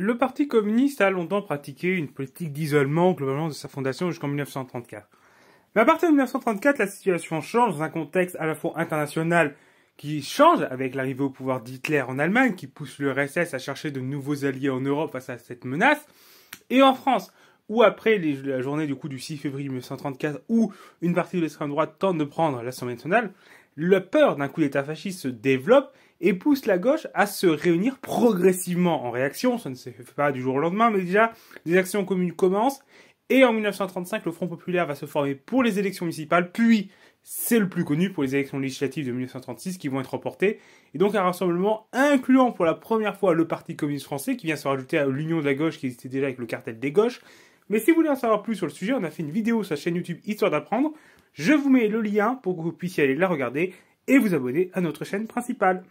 Le Parti communiste a longtemps pratiqué une politique d'isolement globalement de sa fondation jusqu'en 1934. Mais à partir de 1934, la situation change dans un contexte à la fois international qui change avec l'arrivée au pouvoir d'Hitler en Allemagne, qui pousse le RSS à chercher de nouveaux alliés en Europe face à cette menace, et en France, où après la journée du coup du 6 février 1934, où une partie de l'extrême droite tente de prendre l'Assemblée nationale, le peur d'un coup d'État fasciste se développe et pousse la gauche à se réunir progressivement en réaction. Ça ne se fait pas du jour au lendemain, mais déjà, des actions communes commencent. Et en 1935, le Front populaire va se former pour les élections municipales, puis c'est le plus connu pour les élections législatives de 1936 qui vont être remportées. Et donc un rassemblement incluant pour la première fois le Parti communiste français qui vient se rajouter à l'Union de la gauche qui existait déjà avec le cartel des gauches, mais si vous voulez en savoir plus sur le sujet, on a fait une vidéo sur la chaîne YouTube Histoire d'apprendre. Je vous mets le lien pour que vous puissiez aller la regarder et vous abonner à notre chaîne principale.